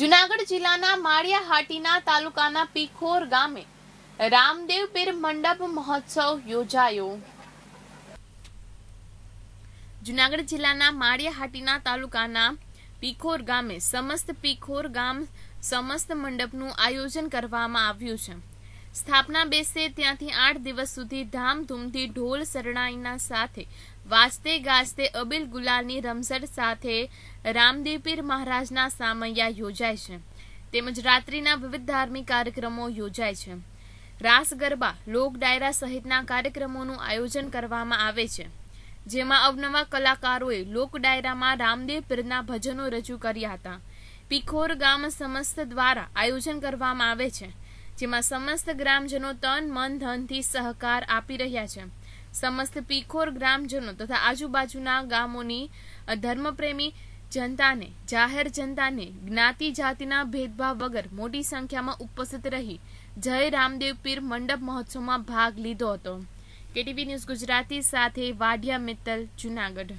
જુનાગઢ જિલ્લાના માળિયાહાટીના તાલુકાના પીખોર ગામે રામદેવ પીર મંડપ મહોત્સવ યોજાયો જુનાગઢ જિલ્લાના માળિયાહાટીના તાલુકાના પીખોર ગામે સમસ્ત પીખોર ગામ સમસ્ત મંડપનું આયોજન કરવામાં આવ્યું છે સ્થાપના બેસે ત્યાંથી આઠ દિવસ સુધી ધામધૂમથી ઢોલ શરણાઈના સાથે વાજતે ગાજતે અબિલ ગુલાલની રમઝટ સાથે રામદેવપીર મહારાજના સામૈયા યોજાય છે તેમજ રાત્રિના વિવિધ ધાર્મિક કાર્યક્રમો યોજાય છે રાસ ગરબા લોક ડાયરા સહિતના કાર્યક્રમોનું આયોજન કરવામાં આવે છે જેમાં અવનવા કલાકારોએ લોક ડાયરામાં રામદેવ પીરના ભજનો રજૂ કર્યા હતા પીખોર ગામ સમસ્ત દ્વારા આયોજન કરવામાં આવે છે જેમાં સમસ્ત ગ્રામજનો તન મન ધનથી સહકાર આપી રહ્યા છે સમસ્ત પીખોર ગ્રામજનો તથા આજુબાજુના ગામોની ધર્મપ્રેમી જનતાને જાહેર જનતાને જ્ઞાતિ જાતિના ભેદભાવ વગર મોટી સંખ્યામાં ઉપસ્થિત રહી જય રામદેવ પીર મંડપ મહોત્સવમાં ભાગ લીધો હતો કેટીવી ન્યૂઝ ગુજરાતી સાથે વાઢિયા મિત્તલ જુનાગઢ